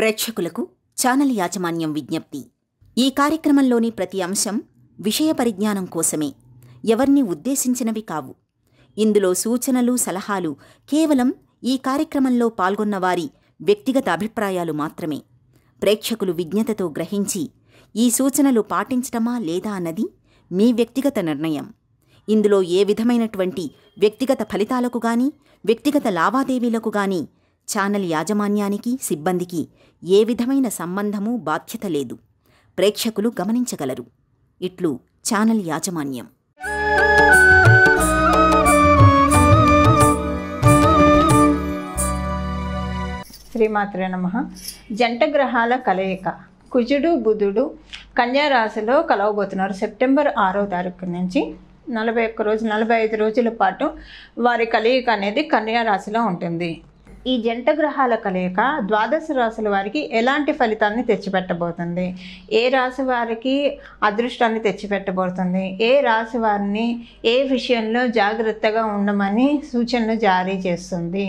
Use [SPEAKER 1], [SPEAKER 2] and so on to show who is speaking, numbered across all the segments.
[SPEAKER 1] ప్రేక్షకులకు ఛానల్ యాజమాన్యం విజ్ఞప్తి ఈ కార్యక్రమంలోని ప్రతి అంశం విషయ పరిజ్ఞానం కోసమే ఎవర్ని ఉద్దేశించినవి కావు ఇందులో సూచనలు సలహాలు కేవలం ఈ కార్యక్రమంలో పాల్గొన్న వారి వ్యక్తిగత అభిప్రాయాలు మాత్రమే ప్రేక్షకులు విజ్ఞతతో గ్రహించి ఈ సూచనలు పాటించటమా లేదా అన్నది మీ వ్యక్తిగత నిర్ణయం ఇందులో ఏ విధమైనటువంటి వ్యక్తిగత ఫలితాలకు గాని వ్యక్తిగత లావాదేవీలకు గాని ఛానల్ యాజమాన్యానికి సిబ్బందికి ఏ విధమైన సంబంధము బాధ్యత లేదు ప్రేక్షకులు గమనించగలరు ఇట్లు ఛానల్ యాజమాన్యం శ్రీమాత్ర నమ జంట గ్రహాల కలయిక కుజుడు బుధుడు కన్యారాశిలో కలవబోతున్నారు సెప్టెంబర్ ఆరో తారీఖు నుంచి నలభై ఒక్క రోజు నలభై ఐదు రోజుల పాటు వారి కలయిక అనేది కన్యారాశిలో ఉంటుంది ఈ జంట గ్రహాల కలయిక ద్వాదశ రాశుల వారికి ఎలాంటి ఫలితాన్ని తెచ్చిపెట్టబోతుంది ఏ రాశి వారికి అదృష్టాన్ని తెచ్చిపెట్టబోతుంది ఏ రాశి వారిని ఏ విషయంలో జాగ్రత్తగా ఉండమని సూచనలు జారీ చేస్తుంది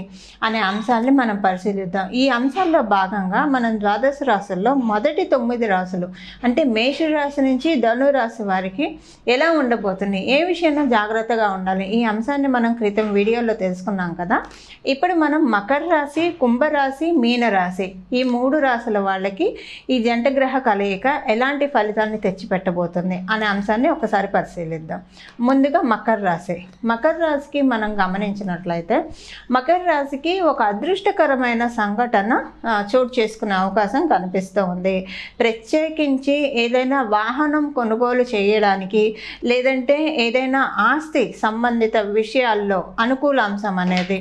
[SPEAKER 1] అనే అంశాన్ని మనం పరిశీలిద్దాం ఈ అంశాల్లో భాగంగా మనం ద్వాదశ రాశుల్లో మొదటి తొమ్మిది రాశులు అంటే మేషరాశి నుంచి ధనురాశి వారికి ఎలా ఉండబోతుంది ఏ విషయంలో జాగ్రత్తగా ఉండాలి ఈ అంశాన్ని మనం క్రితం వీడియోలో తెలుసుకున్నాం కదా ఇప్పుడు మనం మకర మకర రాశి మీనరాశి ఈ మూడు రాశుల వాళ్ళకి ఈ జంటగ్రహ కలయిక ఎలాంటి ఫలితాన్ని తెచ్చిపెట్టబోతుంది అనే అంశాన్ని ఒకసారి పరిశీలిద్దాం ముందుగా మకర రాశి మకర రాశికి మనం గమనించినట్లయితే మకర రాశికి ఒక అదృష్టకరమైన సంఘటన చోటు చేసుకునే అవకాశం కనిపిస్తూ ఉంది ప్రత్యేకించి ఏదైనా వాహనం కొనుగోలు చేయడానికి లేదంటే ఏదైనా ఆస్తి సంబంధిత విషయాల్లో అనుకూల అంశం అనేది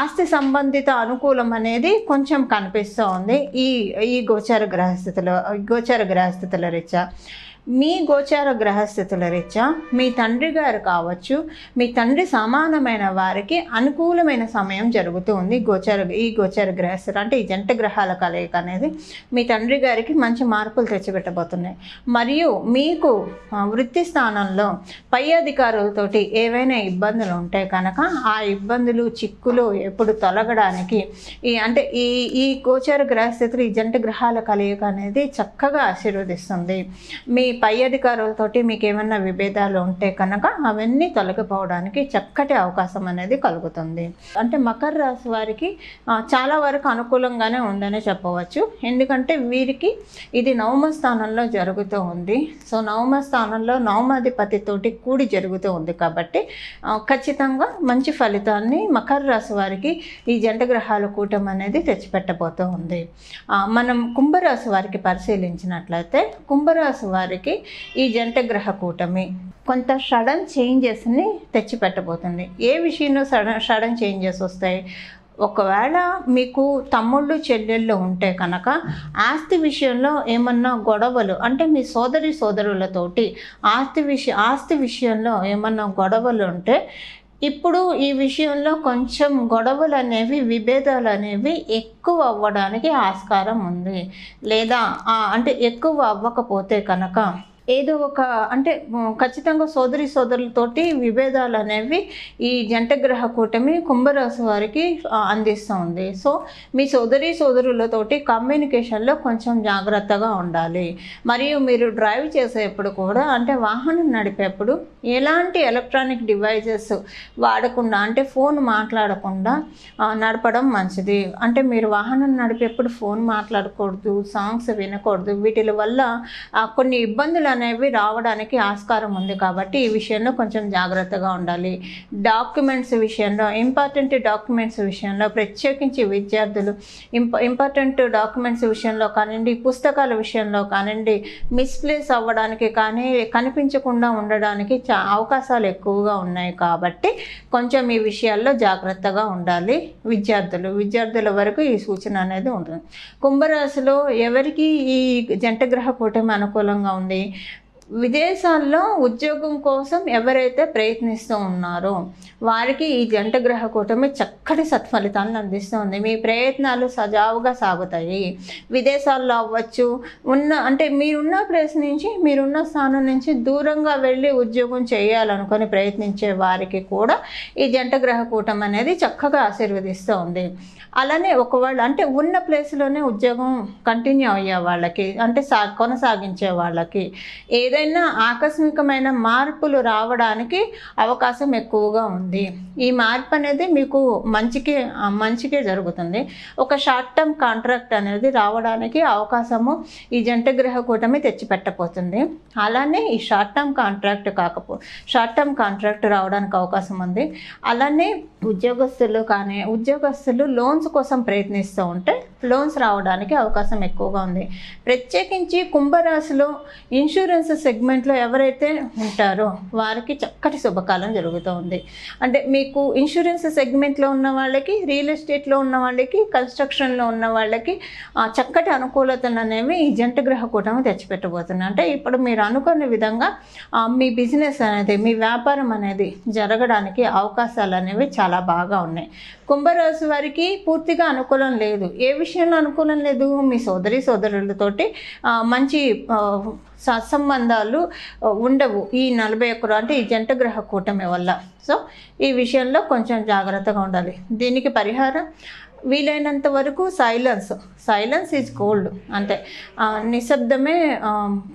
[SPEAKER 1] ఆస్తి సంబంధిత అనుకూలం అనేది కొంచెం కనిపిస్తూ ఉంది ఈ ఈ గోచార గ్రహస్థితిలో గోచార గ్రహస్థితుల రీత్యా మీ గోచార గ్రహస్థితుల రీత్యా మీ తండ్రి గారు కావచ్చు మీ తండ్రి సమానమైన వారికి అనుకూలమైన సమయం జరుగుతూ ఉంది గోచార ఈ గోచార గ్రహస్థితులు అంటే ఈ జంట గ్రహాల కలయిక అనేది మీ తండ్రి గారికి మంచి మార్పులు తెచ్చిపెట్టబోతున్నాయి మరియు మీకు వృత్తి స్థానంలో పై అధికారులతోటి ఏవైనా ఇబ్బందులు ఉంటే కనుక ఆ ఇబ్బందులు చిక్కులు ఎప్పుడు తొలగడానికి ఈ అంటే ఈ ఈ గోచార గ్రహస్థితులు ఈ జంట గ్రహాల కలయిక అనేది చక్కగా ఆశీర్వదిస్తుంది మీ పై అధికారులతో మీకు ఏమైనా విభేదాలు ఉంటే కనుక అవన్నీ తొలగిపోవడానికి చక్కటి అవకాశం అనేది కలుగుతుంది అంటే మకర రాశి వారికి చాలా వరకు అనుకూలంగానే ఉందనే చెప్పవచ్చు ఎందుకంటే వీరికి ఇది నవమ స్థానంలో జరుగుతూ ఉంది సో నవమ స్థానంలో నవమాధిపతితోటి కూడి జరుగుతూ ఉంది కాబట్టి ఖచ్చితంగా మంచి ఫలితాన్ని మకర రాశి వారికి ఈ జంట గ్రహాల కూటం అనేది తెచ్చిపెట్టబోతూ ఉంది మనం కుంభరాశి వారికి పరిశీలించినట్లయితే కుంభరాశి వారికి మనకి ఈ జంటగ్రహ కూటమి కొంత సడన్ చేంజెస్ని తెచ్చిపెట్టబోతుంది ఏ విషయంలో సడన్ సడన్ చేంజెస్ వస్తాయి ఒకవేళ మీకు తమ్ముళ్ళు చెల్లెళ్ళు ఉంటే కనుక ఆస్తి విషయంలో ఏమన్నా గొడవలు అంటే మీ సోదరి సోదరులతోటి ఆస్తి విషయ ఆస్తి విషయంలో ఏమన్నా గొడవలు ఉంటే ఇప్పుడు ఈ విషయంలో కొంచెం గొడవలు అనేవి విభేదాలు అనేవి ఎక్కువ అవ్వడానికి ఆస్కారం ఉంది లేదా అంటే ఎక్కువ అవ్వకపోతే కనుక ఏదో ఒక అంటే ఖచ్చితంగా సోదరి సోదరులతోటి విభేదాలు అనేవి ఈ జంటగ్రహ కూటమి కుంభరాశి వారికి ఉంది సో మీ సోదరి సోదరులతోటి కమ్యూనికేషన్లో కొంచెం జాగ్రత్తగా ఉండాలి మరియు మీరు డ్రైవ్ చేసేప్పుడు కూడా అంటే వాహనం నడిపేప్పుడు ఎలాంటి ఎలక్ట్రానిక్ డివైజెస్ వాడకుండా అంటే ఫోన్ మాట్లాడకుండా నడపడం మంచిది అంటే మీరు వాహనం నడిపేప్పుడు ఫోన్ మాట్లాడకూడదు సాంగ్స్ వినకూడదు వీటి వల్ల కొన్ని ఇబ్బందులు అనేవి రావడానికి ఆస్కారం ఉంది కాబట్టి ఈ విషయంలో కొంచెం జాగ్రత్తగా ఉండాలి డాక్యుమెంట్స్ విషయంలో ఇంపార్టెంట్ డాక్యుమెంట్స్ విషయంలో ప్రత్యేకించి విద్యార్థులు ఇంప ఇంపార్టెంట్ డాక్యుమెంట్స్ విషయంలో కానివ్వండి పుస్తకాల విషయంలో కానివ్వండి మిస్ప్లేస్ అవ్వడానికి కానీ కనిపించకుండా ఉండడానికి చా అవకాశాలు ఎక్కువగా ఉన్నాయి కాబట్టి కొంచెం ఈ విషయాల్లో జాగ్రత్తగా ఉండాలి విద్యార్థులు విద్యార్థుల వరకు ఈ సూచన అనేది ఉంటుంది కుంభరాశిలో ఎవరికి ఈ జంటగ్రహ కూటమి అనుకూలంగా ఉంది విదేశాల్లో ఉద్యోగం కోసం ఎవరైతే ప్రయత్నిస్తూ ఉన్నారో వారికి ఈ జంట గ్రహ కూటమి చక్కటి సత్ఫలితాలను అందిస్తుంది మీ ప్రయత్నాలు సజావుగా సాగుతాయి విదేశాల్లో అవ్వచ్చు ఉన్న అంటే మీరున్న ప్లేస్ నుంచి మీరున్న స్థానం నుంచి దూరంగా వెళ్ళి ఉద్యోగం చేయాలనుకొని ప్రయత్నించే వారికి కూడా ఈ జంట గ్రహ కూటమి అనేది చక్కగా ఆశీర్వదిస్తూ ఉంది అలానే ఒకవేళ అంటే ఉన్న ప్లేస్లోనే ఉద్యోగం కంటిన్యూ అయ్యే వాళ్ళకి అంటే సా కొనసాగించే వాళ్ళకి ఏదో ఏదైనా ఆకస్మికమైన మార్పులు రావడానికి అవకాశం ఎక్కువగా ఉంది ఈ మార్పు అనేది మీకు మంచికి మంచికే జరుగుతుంది ఒక షార్ట్ టర్మ్ కాంట్రాక్ట్ అనేది రావడానికి అవకాశము ఈ జంట గ్రహ కూటమి తెచ్చిపెట్టబోతుంది అలానే ఈ షార్ట్ టర్మ్ కాంట్రాక్ట్ కాకపో షార్ట్ టర్మ్ కాంట్రాక్ట్ రావడానికి అవకాశం ఉంది అలానే ఉద్యోగస్తులు కానీ ఉద్యోగస్తులు లోన్స్ కోసం ప్రయత్నిస్తూ ఉంటే లోన్స్ రావడానికి అవకాశం ఎక్కువగా ఉంది ప్రత్యేకించి కుంభరాశిలో ఇన్సూరెన్సెస్ సెగ్మెంట్లో ఎవరైతే ఉంటారో వారికి చక్కటి శుభకాలం జరుగుతూ ఉంది అంటే మీకు ఇన్సూరెన్స్ సెగ్మెంట్లో ఉన్న వాళ్ళకి రియల్ ఎస్టేట్లో ఉన్న వాళ్ళకి కన్స్ట్రక్షన్లో ఉన్న వాళ్ళకి చక్కటి అనుకూలతలు అనేవి ఈ జంట గ్రహ కూటమి తెచ్చిపెట్టబోతున్నాయి అంటే ఇప్పుడు మీరు అనుకున్న విధంగా మీ బిజినెస్ అనేది మీ వ్యాపారం అనేది జరగడానికి అవకాశాలు అనేవి చాలా బాగా ఉన్నాయి కుంభరాశి వారికి పూర్తిగా అనుకూలం లేదు ఏ విషయంలో అనుకూలం లేదు మీ సోదరి సోదరులతోటి మంచి సత్సంబంధాలు ఉండవు ఈ నలభై ఒక్కరు అంటే ఈ జంట గ్రహ కూటమి వల్ల సో ఈ విషయంలో కొంచెం జాగ్రత్తగా ఉండాలి దీనికి పరిహారం వీలైనంత వరకు సైలెన్స్ సైలెన్స్ ఈజ్ కోల్డ్ అంతే నిశ్శబ్దమే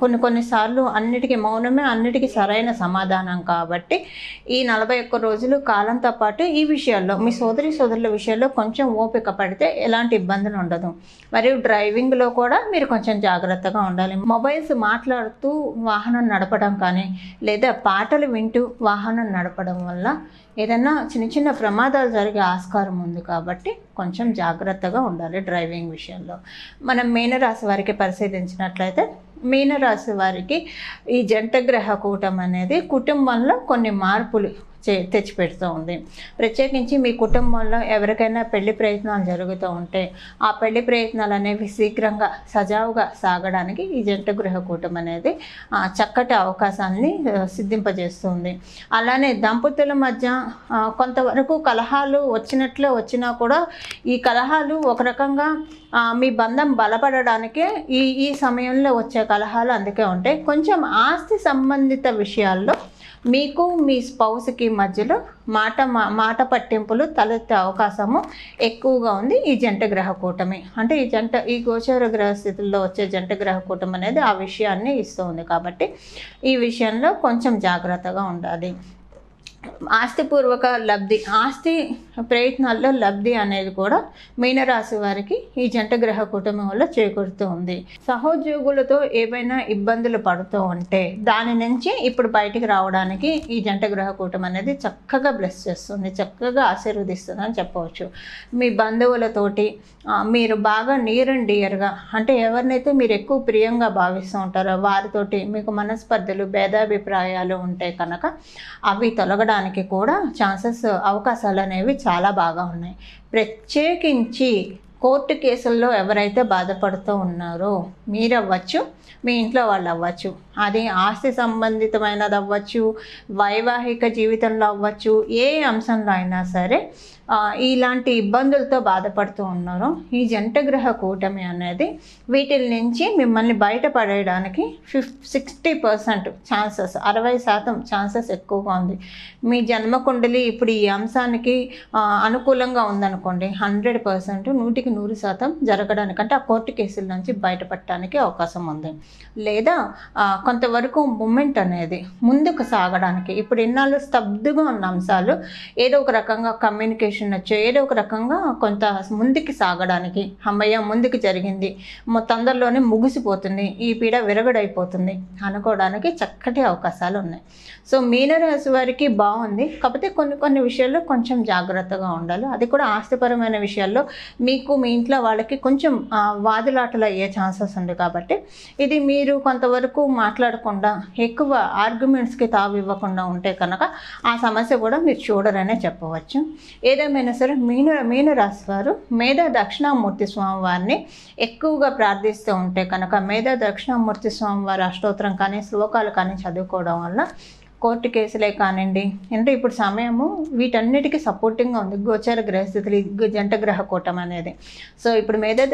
[SPEAKER 1] కొన్ని కొన్నిసార్లు అన్నిటికీ మౌనమే అన్నిటికీ సరైన సమాధానం కాబట్టి ఈ నలభై ఒక్క రోజులు కాలంతో పాటు ఈ విషయాల్లో మీ సోదరి సోదరుల విషయంలో కొంచెం ఓపిక పడితే ఎలాంటి ఇబ్బందులు ఉండదు మరియు డ్రైవింగ్లో కూడా మీరు కొంచెం జాగ్రత్తగా ఉండాలి మొబైల్స్ మాట్లాడుతూ వాహనం నడపడం కానీ లేదా పాటలు వింటూ వాహనం నడపడం వల్ల ఏదైనా చిన్న చిన్న ప్రమాదాలు జరిగే ఆస్కారం ఉంది కాబట్టి కొంచెం కొంచెం జాగ్రత్తగా ఉండాలి డ్రైవింగ్ విషయంలో మనం మీనరాశి వారికి పరిశీలించినట్లయితే మీనరాశి వారికి ఈ జంట గ్రహ కూటం అనేది కుటుంబంలో కొన్ని మార్పులు తెచ్చి పెడుతూ ఉంది ప్రత్యేకించి మీ కుటుంబంలో ఎవరికైనా పెళ్లి ప్రయత్నాలు జరుగుతూ ఉంటే ఆ పెళ్లి ప్రయత్నాలు అనేవి శీఘ్రంగా సజావుగా సాగడానికి ఈ జంట గృహ కూటం అనేది చక్కటి అవకాశాన్ని సిద్ధింపజేస్తుంది అలానే దంపతుల మధ్య కొంతవరకు కలహాలు వచ్చినట్లే వచ్చినా కూడా ఈ కలహాలు ఒక రకంగా మీ బంధం బలపడడానికే ఈ ఈ సమయంలో వచ్చే కలహాలు అందుకే ఉంటాయి కొంచెం ఆస్తి సంబంధిత విషయాల్లో మీకు మీ స్పౌస్కి మధ్యలో మాట మాట పట్టింపులు తలెత్తే అవకాశము ఎక్కువగా ఉంది ఈ జంట గ్రహ కూటమి అంటే ఈ జంట ఈ గోచర గ్రహ స్థితుల్లో వచ్చే జంట గ్రహ కూటమి అనేది ఆ విషయాన్ని ఇస్తుంది కాబట్టి ఈ విషయంలో కొంచెం జాగ్రత్తగా ఉండాలి ఆస్తిపూర్వక లబ్ధి ఆస్తి ప్రయత్నాల్లో లబ్ధి అనేది కూడా మీనరాశి వారికి ఈ జంట గ్రహ కుటుంబం వల్ల చేకూరుతూ ఉంది సహోద్యోగులతో ఏవైనా ఇబ్బందులు పడుతూ ఉంటే దాని నుంచి ఇప్పుడు బయటికి రావడానికి ఈ జంట గ్రహ కూటం అనేది చక్కగా బ్లెస్ చేస్తుంది చక్కగా ఆశీర్వదిస్తుంది అని చెప్పవచ్చు మీ బంధువులతోటి మీరు బాగా నీర్ అండ్ డియర్గా అంటే ఎవరినైతే మీరు ఎక్కువ ప్రియంగా భావిస్తూ ఉంటారో వారితోటి మీకు మనస్పర్ధలు భేదాభిప్రాయాలు ఉంటే కనుక అవి తొలగడం పెరగడానికి కూడా ఛాన్సెస్ అవకాశాలు అనేవి చాలా బాగా ఉన్నాయి ప్రత్యేకించి కోర్టు కేసుల్లో ఎవరైతే బాధపడుతూ ఉన్నారో మీరు అవ్వచ్చు మీ ఇంట్లో వాళ్ళు అవ్వచ్చు అది ఆస్తి సంబంధితమైనది అవ్వచ్చు వైవాహిక జీవితంలో అవ్వచ్చు ఏ అంశంలో అయినా సరే ఇలాంటి ఇబ్బందులతో బాధపడుతూ ఉన్నారో ఈ జంటగ్రహ కూటమి అనేది వీటి నుంచి మిమ్మల్ని బయటపడేయడానికి ఫిఫ్ సిక్స్టీ పర్సెంట్ ఛాన్సెస్ అరవై శాతం ఛాన్సెస్ ఎక్కువగా ఉంది మీ జన్మకుండలి ఇప్పుడు ఈ అంశానికి అనుకూలంగా ఉందనుకోండి హండ్రెడ్ పర్సెంట్ నూటికి నూరు శాతం జరగడానికి అంటే ఆ కోర్టు కేసుల నుంచి బయటపడటానికి అవకాశం ఉంది లేదా కొంతవరకు మూమెంట్ అనేది ముందుకు సాగడానికి ఇప్పుడు ఎన్నాళ్ళు స్తబ్దుగా ఉన్న అంశాలు ఏదో ఒక రకంగా కమ్యూనికేషన్ పొజిషన్ వచ్చో ఏదో ఒక రకంగా కొంత ముందుకి సాగడానికి అమ్మయ్య ముందుకు జరిగింది తొందరలోనే ముగిసిపోతుంది ఈ పీడ విరగడైపోతుంది అనుకోవడానికి చక్కటి అవకాశాలు ఉన్నాయి సో మీనరాశి వారికి బాగుంది కాకపోతే కొన్ని కొన్ని విషయాల్లో కొంచెం జాగ్రత్తగా ఉండాలి అది కూడా ఆస్తిపరమైన విషయాల్లో మీకు మీ ఇంట్లో వాళ్ళకి కొంచెం వాదులాటలు అయ్యే ఛాన్సెస్ ఉంది కాబట్టి ఇది మీరు కొంతవరకు మాట్లాడకుండా ఎక్కువ ఆర్గ్యుమెంట్స్కి తావివ్వకుండా ఉంటే కనుక ఆ సమస్య కూడా మీరు చూడరనే చెప్పవచ్చు ఏదైనా ఏదేమైన సరే మీను మీనరాశి వారు మేధా దక్షిణామూర్తి స్వామివారిని ఎక్కువగా ప్రార్థిస్తూ ఉంటే కనుక మేధా దక్షిణామూర్తి స్వామివారి అష్టోత్తరం కానీ శ్లోకాలు కానీ చదువుకోవడం వల్ల కోర్టు కేసులే కానివ్వండి అంటే ఇప్పుడు సమయము వీటన్నిటికీ సపోర్టింగ్గా ఉంది గోచార గ్రహస్థితులు జంట గ్రహ కూటం అనేది సో ఇప్పుడు మేధా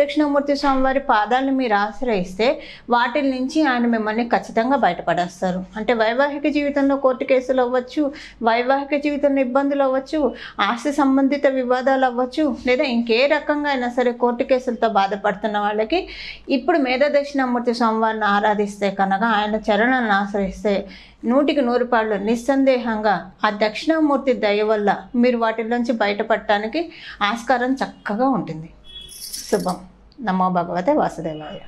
[SPEAKER 1] స్వామి వారి పాదాలను మీరు ఆశ్రయిస్తే వాటి నుంచి ఆయన మిమ్మల్ని ఖచ్చితంగా బయటపడేస్తారు అంటే వైవాహిక జీవితంలో కోర్టు కేసులు అవ్వచ్చు వైవాహిక జీవితంలో ఇబ్బందులు అవ్వచ్చు ఆస్తి సంబంధిత వివాదాలు అవ్వచ్చు లేదా ఇంకే రకంగా అయినా సరే కోర్టు కేసులతో బాధపడుతున్న వాళ్ళకి ఇప్పుడు మేధా దక్షిణామూర్తి స్వామివారిని ఆరాధిస్తే కనుక ఆయన చరణాలను ఆశ్రయిస్తే నూటికి నూరు పాళ్ళు నిస్సందేహంగా ఆ దక్షిణామూర్తి దయ వల్ల మీరు వాటిలోంచి బయటపడటానికి ఆస్కారం చక్కగా ఉంటుంది శుభం నమో భగవతే వాసుదేవాయ